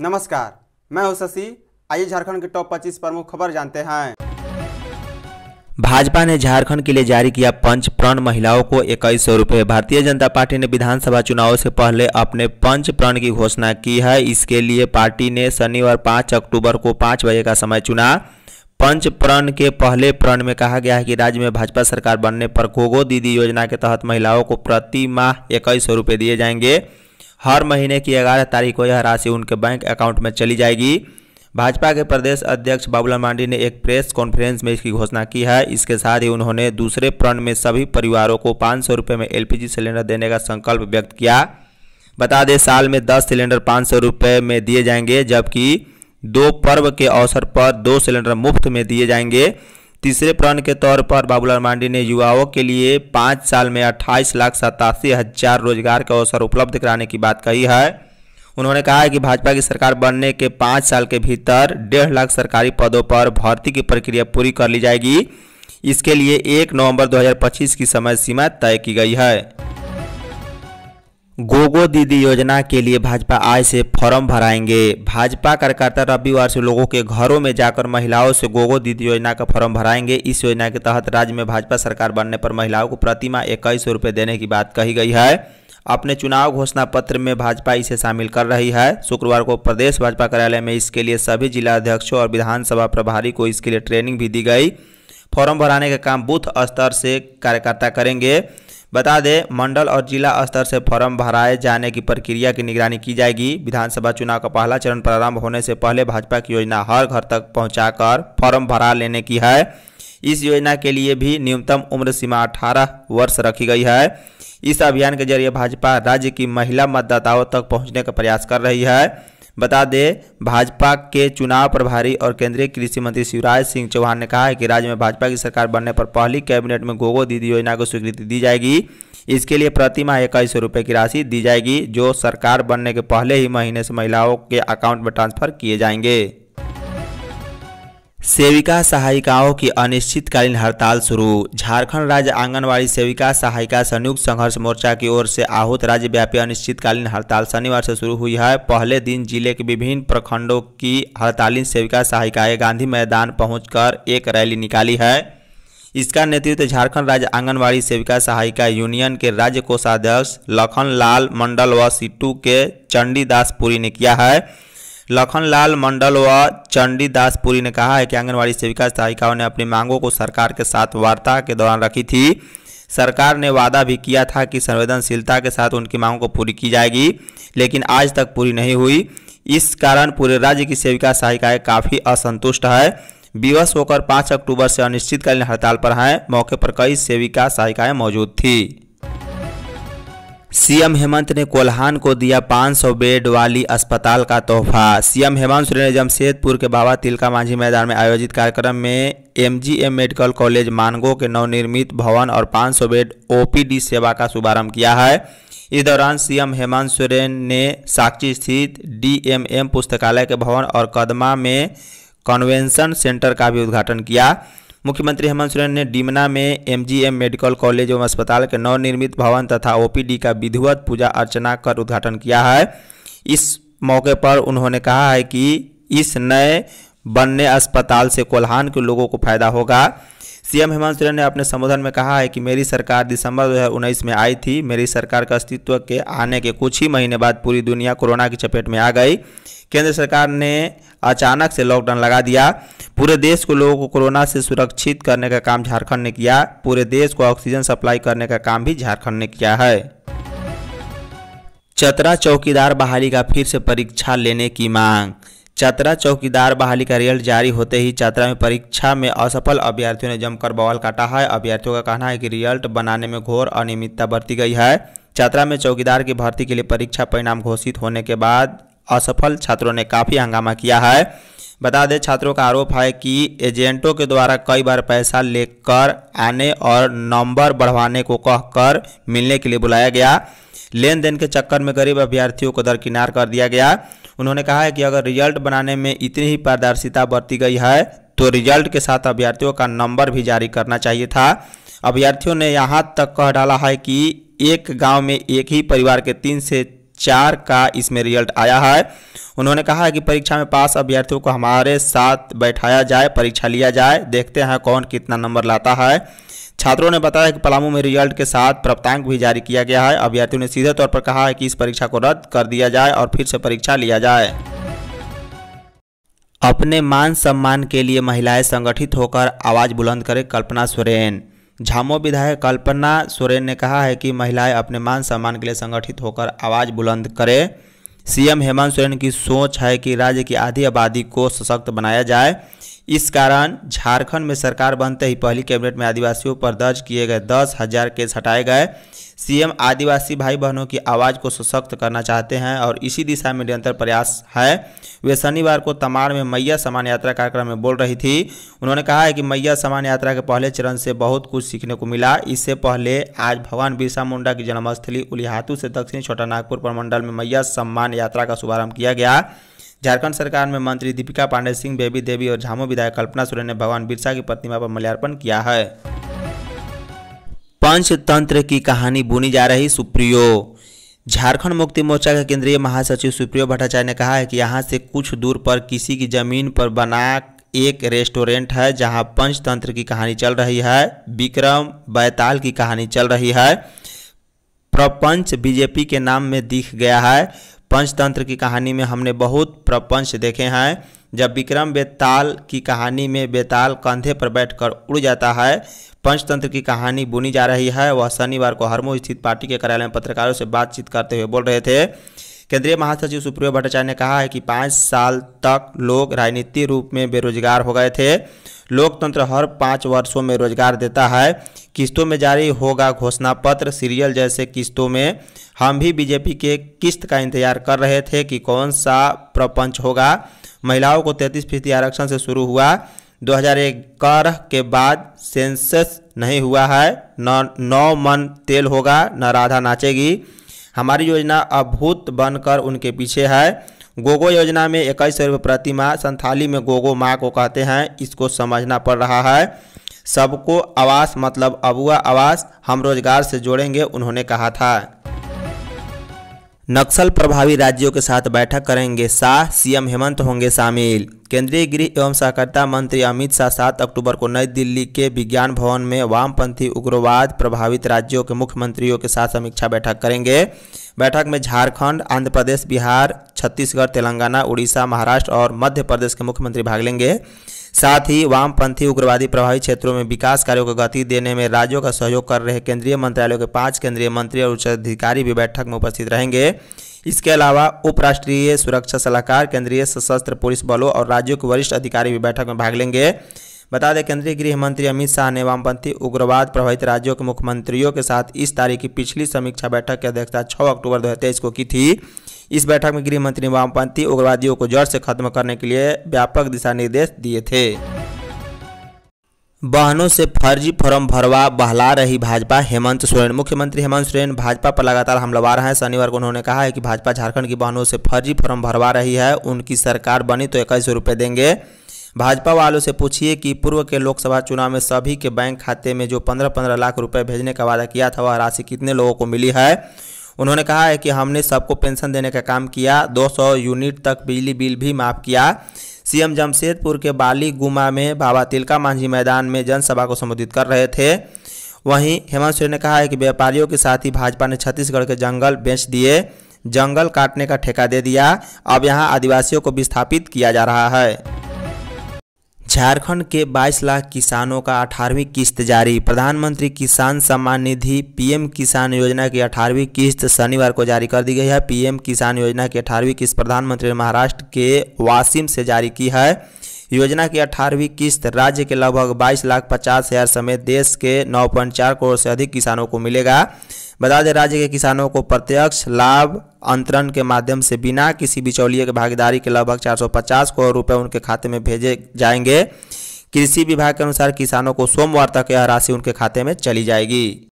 नमस्कार मैं हूं शशि आइए झारखंड के टॉप 25 प्रमुख खबर जानते हैं भाजपा ने झारखंड के लिए जारी किया पंच प्रण महिलाओं को इक्कीस सौ रुपये भारतीय जनता पार्टी ने विधानसभा चुनाव से पहले अपने पंच प्रण की घोषणा की है इसके लिए पार्टी ने शनिवार 5 अक्टूबर को 5 बजे का समय चुना पंच प्रण के पहले प्रण में कहा गया है कि राज्य में भाजपा सरकार बनने पर गोगो दीदी योजना के तहत महिलाओं को प्रति माह इक्कीस सौ रुपये दिए जाएंगे हर महीने की ग्यारह तारीख को यह राशि उनके बैंक अकाउंट में चली जाएगी भाजपा के प्रदेश अध्यक्ष बाबूलाल मांडी ने एक प्रेस कॉन्फ्रेंस में इसकी घोषणा की है इसके साथ ही उन्होंने दूसरे प्रण में सभी परिवारों को पाँच सौ रुपये में एलपीजी सिलेंडर देने का संकल्प व्यक्त किया बता दें साल में दस सिलेंडर पाँच सौ रुपये में दिए जाएंगे जबकि दो पर्व के अवसर पर दो सिलेंडर मुफ्त में दिए जाएंगे तीसरे प्रण के तौर पर बाबूलाल मांडी ने युवाओं के लिए पाँच साल में अट्ठाईस लाख सतासी हजार रोजगार के अवसर उपलब्ध कराने की बात कही है उन्होंने कहा है कि भाजपा की सरकार बनने के पाँच साल के भीतर डेढ़ लाख सरकारी पदों पर भर्ती की प्रक्रिया पूरी कर ली जाएगी इसके लिए एक नवंबर 2025 की समय सीमा तय की गई है गोगो दीदी योजना के लिए भाजपा आज से फॉर्म भराएंगे भाजपा कार्यकर्ता रविवार से लोगों के घरों में जाकर महिलाओं से गोगो दीदी योजना का फॉर्म भराएंगे इस योजना के तहत राज्य में भाजपा सरकार बनने पर महिलाओं को प्रतिमा इक्कीस सौ रुपये देने की बात कही गई है अपने चुनाव घोषणा पत्र में भाजपा इसे शामिल कर रही है शुक्रवार को प्रदेश भाजपा कार्यालय में इसके लिए सभी जिला अध्यक्षों और विधानसभा प्रभारी को इसके लिए ट्रेनिंग भी दी गई फॉर्म भराने का काम बूथ स्तर से कार्यकर्ता करेंगे बता दें मंडल और जिला स्तर से फॉर्म भराए जाने की प्रक्रिया की निगरानी की जाएगी विधानसभा चुनाव का पहला चरण प्रारंभ होने से पहले भाजपा की योजना हर घर तक पहुंचाकर फॉर्म भरा लेने की है इस योजना के लिए भी न्यूनतम उम्र सीमा अठारह वर्ष रखी गई है इस अभियान के जरिए भाजपा राज्य की महिला मतदाताओं तक पहुंचने का प्रयास कर रही है बता दें भाजपा के चुनाव प्रभारी और केंद्रीय कृषि मंत्री शिवराज सिंह चौहान ने कहा है कि राज्य में भाजपा की सरकार बनने पर पहली कैबिनेट में गोगो दीदी योजना को स्वीकृति दी जाएगी इसके लिए प्रति माह इक्कीस सौ रुपये की राशि दी जाएगी जो सरकार बनने के पहले ही महीने से महिलाओं के अकाउंट में ट्रांसफर किए जाएंगे सेविका सहायिकाओं की अनिश्चितकालीन हड़ताल शुरू झारखंड राज्य आंगनवाड़ी सेविका सहायिका संयुक्त संघर्ष मोर्चा की ओर से आहूत राज्यव्यापी अनिश्चितकालीन हड़ताल शनिवार से शुरू हुई है पहले दिन जिले के विभिन्न प्रखंडों की हड़तालीन सेविका सहायिकाएं गांधी मैदान पहुंचकर एक रैली निकाली है इसका नेतृत्व झारखंड राज्य आंगनबाड़ी सेविका सहायिका यूनियन के राज्य कोषाध्यक्ष लखन लाल मंडल व सिट्टू के चंडीदास पुरी ने किया है लखनलाल मंडल व चंडीदास पुरी ने कहा है कि आंगनबाड़ी सेविका सहायिकाओं ने अपनी मांगों को सरकार के साथ वार्ता के दौरान रखी थी सरकार ने वादा भी किया था कि संवेदनशीलता के साथ उनकी मांगों को पूरी की जाएगी लेकिन आज तक पूरी नहीं हुई इस कारण पूरे राज्य की सेविका सहायिकाएँ काफ़ी असंतुष्ट है विवश होकर 5 अक्टूबर से अनिश्चितकालीन हड़ताल पर हैं मौके पर कई सेविका सहायिकाएँ मौजूद थी सीएम हेमंत ने कोल्हान को दिया 500 बेड वाली अस्पताल का तोहफा सीएम हेमंत सोरेन ने जमशेदपुर के बाबा तिलका मांझी मैदान में आयोजित कार्यक्रम में एमजीएम मेडिकल कॉलेज मानगो के नवनिर्मित भवन और 500 बेड ओपीडी सेवा का शुभारंभ किया है इस दौरान सीएम हेमंत सोरेन ने साक्षी स्थित डीएमएम पुस्तकालय के भवन और कदमा में कन्वेंशन सेंटर का भी उद्घाटन किया मुख्यमंत्री हेमंत सोरेन ने डीमना में एमजीएम मेडिकल कॉलेज एवं अस्पताल के नवनिर्मित भवन तथा ओपीडी का विधिवत पूजा अर्चना कर उद्घाटन किया है इस मौके पर उन्होंने कहा है कि इस नए बनने अस्पताल से कोल्हान के लोगों को फायदा होगा सीएम हेमंत सोरेन ने अपने संबोधन में कहा है कि मेरी सरकार दिसंबर 2019 में आई थी मेरी सरकार का अस्तित्व के आने के कुछ ही महीने बाद पूरी दुनिया कोरोना की चपेट में आ गई केंद्र सरकार ने अचानक से लॉकडाउन लगा दिया पूरे देश को लोगों को कोरोना से सुरक्षित करने का काम झारखंड ने किया पूरे देश को ऑक्सीजन सप्लाई करने का काम भी झारखंड ने किया है चतरा चौकीदार बहाली का फिर से परीक्षा लेने की मांग चतरा चौकीदार बहाली का रिजल्ट जारी होते ही चतरा में परीक्षा में असफल अभ्यर्थियों ने जमकर बवाल काटा है अभ्यर्थियों का कहना है कि रिजल्ट बनाने में घोर अनियमितता बरती गई है चतरा में चौकीदार की भर्ती के लिए परीक्षा परिणाम घोषित होने के बाद असफल छात्रों ने काफ़ी हंगामा किया है बता दें छात्रों का आरोप है कि एजेंटों के द्वारा कई बार पैसा लेकर आने और नंबर बढ़वाने को कहकर मिलने के लिए बुलाया गया लेन देन के चक्कर में गरीब अभ्यर्थियों को दरकिनार कर दिया गया उन्होंने कहा है कि अगर रिजल्ट बनाने में इतनी ही पारदर्शिता बरती गई है तो रिजल्ट के साथ अभ्यर्थियों का नंबर भी जारी करना चाहिए था अभ्यर्थियों ने यहाँ तक कह डाला है कि एक गांव में एक ही परिवार के तीन से चार का इसमें रिजल्ट आया है उन्होंने कहा है कि परीक्षा में पास अभ्यर्थियों को हमारे साथ बैठाया जाए परीक्षा लिया जाए देखते हैं कौन कितना नंबर लाता है छात्रों ने बताया कि पलामू में रिजल्ट के साथ प्राप्तांक भी जारी किया गया है अभ्यर्थियों ने सीधे तौर पर कहा है कि इस परीक्षा को रद्द कर दिया जाए और फिर से परीक्षा लिया जाए अपने मान सम्मान के लिए महिलाएं संगठित होकर आवाज़ बुलंद करें कल्पना सोरेन झामो विधायक कल्पना सोरेन ने कहा है कि महिलाएं अपने मान सम्मान के लिए संगठित होकर आवाज़ बुलंद करें सीएम हेमंत सोरेन की सोच है कि राज्य की आधी आबादी को सशक्त बनाया जाए इस कारण झारखंड में सरकार बनते ही पहली कैबिनेट में आदिवासियों पर दर्ज किए गए दस हजार केस हटाए गए सीएम आदिवासी भाई बहनों की आवाज़ को सशक्त करना चाहते हैं और इसी दिशा में निरंतर प्रयास है वे शनिवार को तमाड़ में मैया समान यात्रा कार्यक्रम में बोल रही थी उन्होंने कहा है कि मैया समान यात्रा के पहले चरण से बहुत कुछ सीखने को मिला इससे पहले आज भगवान बिरसा मुंडा की जन्मस्थली उलिहातू से दक्षिण छोटा नागपुर प्रमंडल में मैया सम्मान यात्रा का शुभारंभ किया गया झारखंड सरकार में मंत्री दीपिका पांडे सिंह बेबी देवी और झामो विधायक कल्पना सोरेन ने भगवान बिरसा की प्रतिमा पर माल्यार्पण किया है पंचतंत्र की कहानी बुनी जा रही सुप्रियो झारखंड मुक्ति मोर्चा के केंद्रीय महासचिव सुप्रियो भट्टाचार्य ने कहा है कि यहाँ से कुछ दूर पर किसी की जमीन पर बना एक रेस्टोरेंट है जहाँ पंचतंत्र की कहानी चल रही है विक्रम बैताल की कहानी चल रही है प्रपंच बीजेपी के नाम में दिख गया है पंचतंत्र की कहानी में हमने बहुत प्रपंच देखे हैं जब विक्रम बेताल की कहानी में बेताल कंधे पर बैठकर उड़ जाता है पंचतंत्र की कहानी बुनी जा रही है वह शनिवार को हरमो स्थित पार्टी के कार्यालय में पत्रकारों से बातचीत करते हुए बोल रहे थे केंद्रीय महासचिव सुप्रियो भट्टाचार्य ने कहा है कि पाँच साल तक लोग राजनीतिक रूप में बेरोजगार हो गए थे लोकतंत्र हर पाँच वर्षों में रोजगार देता है किस्तों में जारी होगा घोषणा पत्र सीरियल जैसे किस्तों में हम भी बीजेपी के किस्त का इंतजार कर रहे थे कि कौन सा प्रपंच होगा महिलाओं को तैंतीस फीसदी आरक्षण से शुरू हुआ 2011 के बाद सेंसस नहीं हुआ है न नौ मन तेल होगा न राधा नाचेगी हमारी योजना अभूत बनकर उनके पीछे है गोगो योजना में इक्कीस सौ रुपये प्रति माह संथाली में गोगो माँ को कहते हैं इसको समझना पड़ रहा है सबको आवास मतलब अबुआ आवास हम रोजगार से जोड़ेंगे उन्होंने कहा था नक्सल प्रभावी राज्यों के साथ बैठक करेंगे शाह सीएम हेमंत होंगे शामिल केंद्रीय गृह एवं सहकारिता मंत्री अमित शाह सात अक्टूबर को नई दिल्ली के विज्ञान भवन में वामपंथी उग्रवाद प्रभावित राज्यों के मुख्यमंत्रियों के साथ समीक्षा बैठक करेंगे बैठक में झारखंड आंध्र प्रदेश बिहार छत्तीसगढ़ तेलंगाना उड़ीसा महाराष्ट्र और मध्य प्रदेश के मुख्यमंत्री भाग लेंगे साथ ही वामपंथी उग्रवादी प्रभावित क्षेत्रों में विकास कार्यों को गति देने में राज्यों का सहयोग कर रहे केंद्रीय मंत्रालयों के पांच केंद्रीय मंत्री और उच्च अधिकारी भी बैठक में उपस्थित रहेंगे इसके अलावा उपराष्ट्रीय सुरक्षा सलाहकार केंद्रीय सशस्त्र पुलिस बलों और राज्यों के वरिष्ठ अधिकारी भी बैठक में भाग लेंगे बता दें केंद्रीय गृह मंत्री अमित शाह ने वामपंथी उग्रवाद प्रभावित राज्यों के मुख्यमंत्रियों के साथ इस तारीख की पिछली समीक्षा बैठक की अध्यक्षता छः अक्टूबर दो को की थी इस बैठक में गृह मंत्री वामपंथी उग्रवादियों को जड़ से खत्म करने के लिए व्यापक दिशा निर्देश दिए थे बहनों से फर्जी फॉर्म भरवा बहला रही भाजपा हेमंत सोरेन मुख्यमंत्री हेमंत सोरेन भाजपा पर लगातार हमलावार हैं शनिवार को उन्होंने कहा है कि भाजपा झारखंड की बहनों से फर्जी फॉर्म भरवा रही है उनकी सरकार बनी तो इक्कीस सौ रुपये देंगे भाजपा वालों से पूछिए कि पूर्व के लोकसभा चुनाव में सभी के बैंक खाते में जो पंद्रह पंद्रह लाख रुपए भेजने का वादा किया था वह राशि कितने लोगों को मिली है उन्होंने कहा है कि हमने सबको पेंशन देने का काम किया 200 यूनिट तक बिजली बिल भी माफ़ किया सीएम जमशेदपुर के बाली गुमा में बाबा तिलका मांझी मैदान में जनसभा को संबोधित कर रहे थे वहीं हेमंत सोरेन ने कहा है कि व्यापारियों के साथ ही भाजपा ने छत्तीसगढ़ के जंगल बेच दिए जंगल काटने का ठेका दे दिया अब यहाँ आदिवासियों को विस्थापित किया जा रहा है झारखंड के 22 लाख किसानों का अठारहवीं किस्त जारी प्रधानमंत्री किसान सम्मान निधि पीएम किसान योजना की अठारहवीं किस्त शनिवार को जारी कर दी गई है पीएम किसान योजना की अठारहवीं किस्त प्रधानमंत्री ने महाराष्ट्र के वासिम से जारी की है योजना की अठारहवीं किस्त राज्य के लगभग 22 लाख पचास हज़ार समेत देश के नौ करोड़ से अधिक किसानों को मिलेगा बता दें राज्य के किसानों को प्रत्यक्ष लाभ अंतरण के माध्यम से बिना किसी बिचौलिए के भागीदारी के लगभग 450 करोड़ रुपए उनके खाते में भेजे जाएंगे कृषि विभाग के अनुसार किसानों को सोमवार तक यह राशि उनके खाते में चली जाएगी